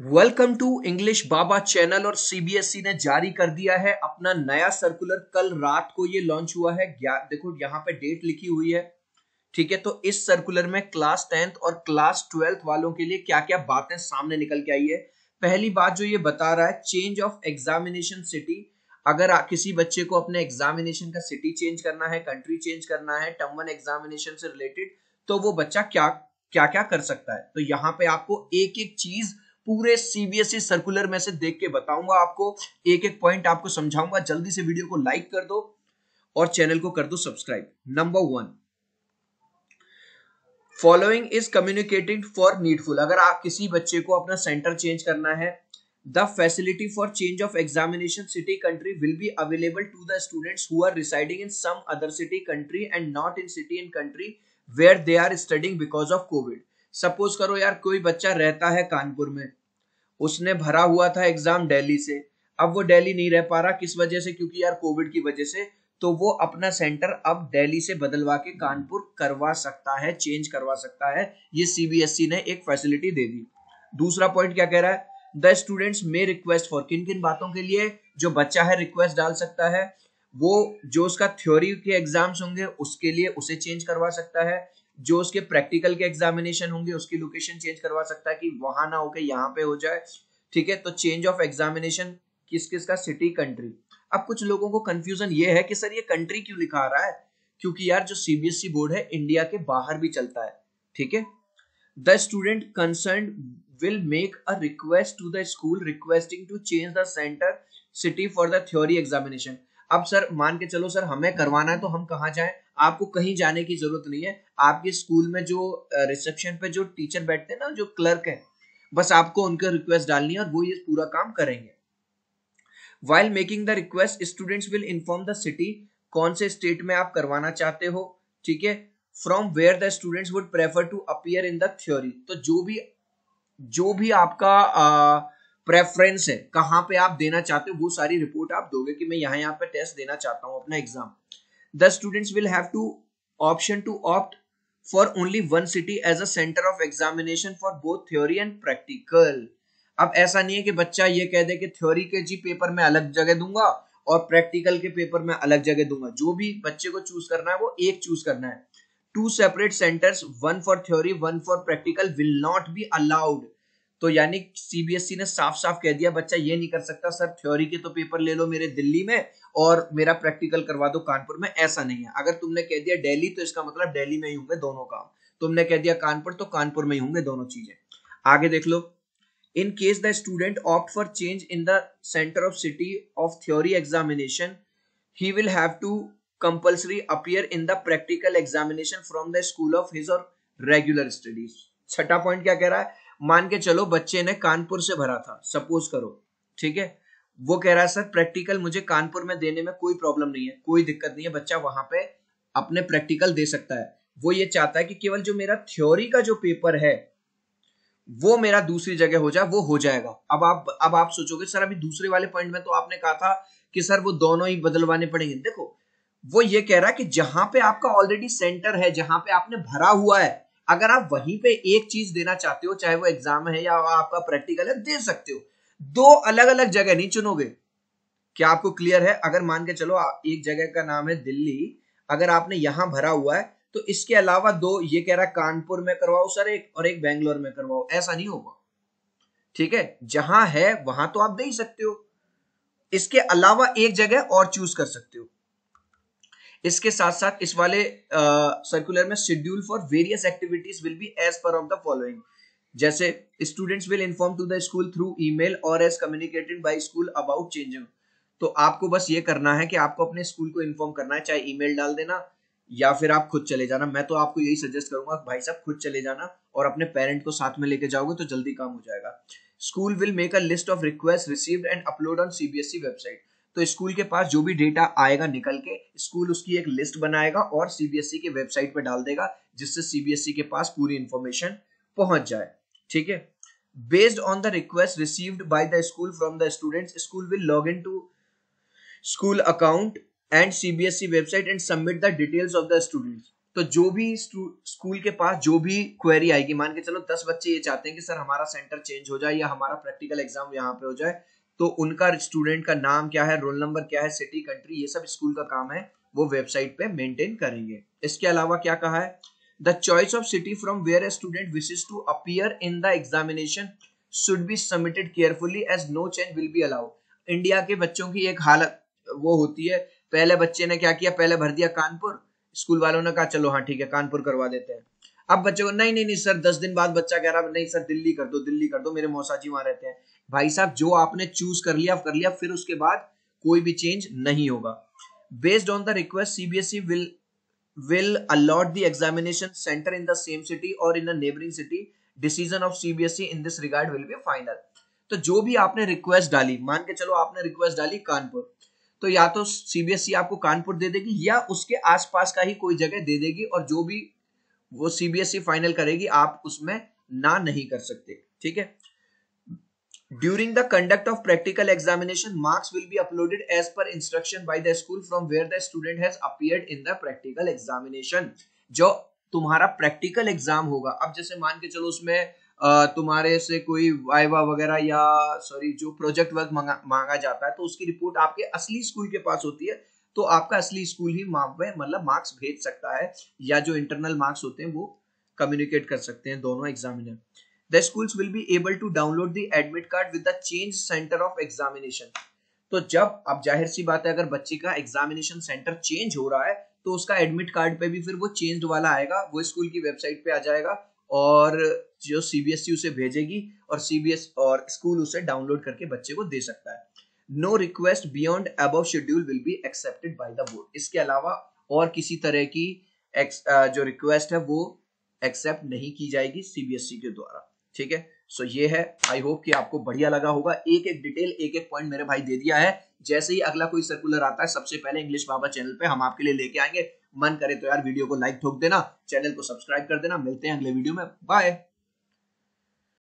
welcome to English Baba channel और CBSE e ने जारी कर दिया है अपना नया सर्कुलर कल रात को ये लॉन्च हुआ है देखो यहाँ पे डेट लिखी हुई है ठीक है तो इस सर्कुलर में क्लास टेंथ और क्लास ट्वेल्थ वालों के लिए क्या क्या बातें सामने निकल के आई है पहली बात जो ये बता रहा है चेंज ऑफ एग्जामिनेशन सिटी अगर किसी बच्चे को अपने एग्जामिनेशन का सिटी चेंज करना है कंट्री चेंज करना है टर्म वन एग्जामिनेशन से रिलेटेड तो वो बच्चा क्या क्या क्या कर सकता है तो यहाँ पे आपको एक एक चीज़ पूरे सीबीएसई सर्कुलर e में से देख के बताऊंगा आपको एक एक पॉइंट आपको समझाऊंगा जल्दी से वीडियो को लाइक कर दो और चैनल को कर दो subscribe number one following is communicated for needful अगर आप किसी बच्चे को अपना सेंटर चेंज करना है the facility for change of examination city country will be available to the student who residing in some other city country and not in city in country where they are studying because of covid suppose करो यार कोई बच्चा रहता है कानपुर में उसने भरा हुआ था एग्जाम दिल्ली से अब वो दिल्ली नहीं रह पा रहा किस वजह से क्योंकि यार कोविड की वजह से तो वो अपना सेंटर अब दिल्ली से बदलवा के कानपुर करवा सकता है चेंज करवा सकता है ये सीबीएसई e ने एक फैसिलिटी दे दी दूसरा पॉइंट क्या कह रहा है the students may request for किन किन बातों के लिए जो बच्चा है रिक्वेस्ट डाल सकता है वो जो उसका थ्योरी के एग्जाम्स होंगे उसके लिए उसे चेंज करवा सकता है जो उसके प्रैक्टिकल के एग्जामिनेशन होंगे उसकी लोकेशन चेंज करवा सकता है कि वहां ना होके यहाँ पे हो जाए ठीक है तो चेंज ऑफ एग्जामिनेशन किस किस का सिटी कंट्री अब कुछ लोगों को कंफ्यूजन ये है कि सर ये कंट्री क्यों लिखा रहा है क्योंकि यार जो सीबीएसई बोर्ड e है इंडिया के बाहर भी चलता है ठीक है the student concerned will make a request to the school requesting to change the centre city for the theory examination अब सर मान के चलो सर हमें करवाना है तो हम कहाँ जाए आपको कहीं जाने की जरूरत नहीं है आपके स्कूल में जो रिसेप्शन पे जो टीचर बैठते हैं ना जो क्लर्क है बस आपको उनका रिक्वेस्ट डालनी है और वो ये पूरा काम करेंगे while making the request students will inform the city कौन से स्टेट में आप करवाना चाहते हो ठीक है from where the students would prefer to appear in the theory तो जो भी जो भी आपका प्रेफरेंस है कहाँ पे आप देना चाहते हो वो सारी रिपोर्ट आप दोगे कि मैं यहाँ यहाँ पे टेस्ट देना चाहता हूँ अपना exam the students will have to option to opt for only one city as a center of examination for both theory and practical अब ऐसा नहीं है कि बच्चा ये कह दे कि थ्योरी के जी पेपर में अलग जगह दूंगा और प्रैक्टिकल के पेपर में अलग जगह दूंगा जो भी बच्चे को चूज करना है वो एक चूज करना है two separate centres one for theory one for practical will not be allowed तो यानी सीबीएसई e ने साफ साफ कह दिया बच्चा ये नहीं कर सकता सर थ्योरी के तो पेपर ले लो मेरे दिल्ली में और मेरा प्रैक्टिकल करवा दो कानपुर में ऐसा नहीं है अगर तुमने कह दिया डेली तो इसका मतलब डेली में ही होंगे दोनों काम तुमने कह दिया कानपुर तो कानपुर में ही होंगे दोनों चीजें आगे देख लो in case the student opt for change in the centre of city of theory examination he will have to compulsory appear in the practical examination from the school of his और रेगुलर स्टडीज छठा point क्या कह रहा है मान के चलो बच्चे ने कानपुर से भरा था सपोज करो ठीक है वो कह रहा है सर प्रैक्टिकल मुझे कानपुर में देने में कोई प्रॉब्लम नहीं है कोई दिक्कत नहीं है बच्चा वहां पे अपने प्रैक्टिकल दे सकता है वो ये चाहता है कि केवल जो मेरा थ्योरी का जो पेपर है वो मेरा दूसरी जगह हो जाए वो हो जाएगा अब आप अब आप सोचोगे सर अभी दूसरे वाले पॉइंट में तो आपने कहा था कि सर वो दोनों ही बदलवाने पड़ेंगे देखो वो ये कह रहा है कि जहां पे आपका ऑलरेडी सेंटर है जहां पे आपने भरा हुआ है अगर आप वहीं पे एक चीज देना चाहते हो चाहे वो एग्जाम है या आपका प्रैक्टिकल है दे सकते हो दो अलग अलग जगह नहीं चुनोगे क्या आपको क्लियर है अगर मान के चलो एक जगह का नाम है दिल्ली अगर आपने यहां भरा हुआ है तो इसके अलावा दो ये कह रहा है कानपुर में करवाओ सर एक और एक बैंगलोर में करवाओ ऐसा नहीं होगा ठीक है जहां है वहां तो आप दे ही सकते हो इसके अलावा एक जगह और चूज कर सकते हो इसके साथ साथ इस वाले सर्कुलर में schedule for various activities will be as per of the following जैसे students will inform to the school through email और as communicated by school about changing तो आपको बस ये करना है कि आपको अपने स्कूल को इन्फॉर्म करना है चाहे ईमेल डाल देना या फिर आप खुद चले जाना मैं तो आपको यही सजेस्ट करूंगा भाई साहब खुद चले जाना और अपने पेरेंट को साथ में लेके जाओगे तो जल्दी काम हो जाएगा school will make a list of request received and upload on CBSE website तो स्कूल के पास जो भी डेटा आएगा निकल के स्कूल उसकी एक लिस्ट बनाएगा और सीबीएसई e के वेबसाइट पर डाल देगा जिससे सीबीएसई e के पास पूरी इंफॉर्मेशन पहुंच जाए ठीक है on the request received by the school from the students school will log in to school account and CBSE website and submit the details of the students तो जो भी स्कूल के पास जो भी क्वेरी आएगी मान के चलो दस बच्चे ये चाहते हैं कि सर हमारा सेंटर चेंज हो जाए या हमारा प्रैक्टिकल एग्जाम यहाँ पे हो जाए तो उनका स्टूडेंट का नाम क्या है रोल नंबर क्या है सिटी कंट्री ये सब स्कूल का काम है वो वेबसाइट पे मेंटेन करेंगे इसके अलावा क्या कहा है the choice of city from where a student wishes to appear in the examination should be submitted carefully as no change will be allowed India के बच्चों की एक हालत वो होती है पहले बच्चे ने क्या किया पहले भर दिया कानपुर स्कूल वालों ने कहा चलो हाँ ठीक है कानपुर करवा देते हैं अब बच्चों को नहीं नहीं नहीं सर दस दिन बाद बच्चा कह रहा नहीं सर दिल्ली कर दो दिल्ली कर दो मेरे मौसा जी वहां रहते हैं भाई साहब जो आपने चूज कर लिया कर लिया फिर उसके बाद कोई भी चेंज नहीं होगा based on the request CBSE will will allot the examination center in the same city or in a neighboring city decision of cbse in this regard will be final तो जो भी आपने रिक्वेस्ट डाली मान के चलो आपने रिक्वेस्ट डाली कानपुर तो या तो सीबीएसई e आपको कानपुर दे देगी या उसके आसपास का ही कोई जगह दे देगी और जो भी वो सीबीएसई फाइनल e करेगी आप उसमें ना नहीं कर सकते ठीक है during the conduct of practical examination marks will be uploaded as per instruction by the school from where the student has appeared in the practical examination जो तुम्हारा प्रैक्टिकल एग्जाम होगा अब जैसे मान के चलो उसमें तुम्हारे से कोई वाइवा वगैरह या सॉरी जो प्रोजेक्ट वर्क मांगा, मांगा जाता है तो उसकी रिपोर्ट आपके असली स्कूल के पास होती है तो आपका असली स्कूल ही में मतलब मार्क्स भेज सकता है या जो इंटरनल मार्क्स होते हैं वो कम्युनिकेट कर सकते हैं दोनों examiner the schools will be able to download the admit card with the change center of examination तो जब अब जाहिर सी बात है अगर बच्चे का एग्जामिनेशन सेंटर चेंज हो रहा है तो उसका एडमिट कार्ड पे भी फिर वो चेंज्ड वाला आएगा वो स्कूल की वेबसाइट पे आ जाएगा और जो सीबीएसई e उसे भेजेगी और सीबीएस e और स्कूल उसे डाउनलोड करके बच्चे को दे सकता है नो रिक्वेस्ट बियॉन्ड अब schedule will be accepted by the board इसके अलावा और किसी तरह की जो रिक्वेस्ट है वो एक्सेप्ट नहीं की जाएगी सीबीएसई e के द्वारा ठीक है सो ये है आई होप कि आपको बढ़िया लगा होगा एक एक डिटेल एक एक पॉइंट मेरे भाई दे दिया है जैसे ही अगला कोई सर्कुलर आता है सबसे पहले इंग्लिश बाबा चैनल पे हम आपके लिए लेके आएंगे मन करे तो यार वीडियो को लाइक ठोक देना चैनल को सब्सक्राइब कर देना मिलते हैं अगले वीडियो में बाय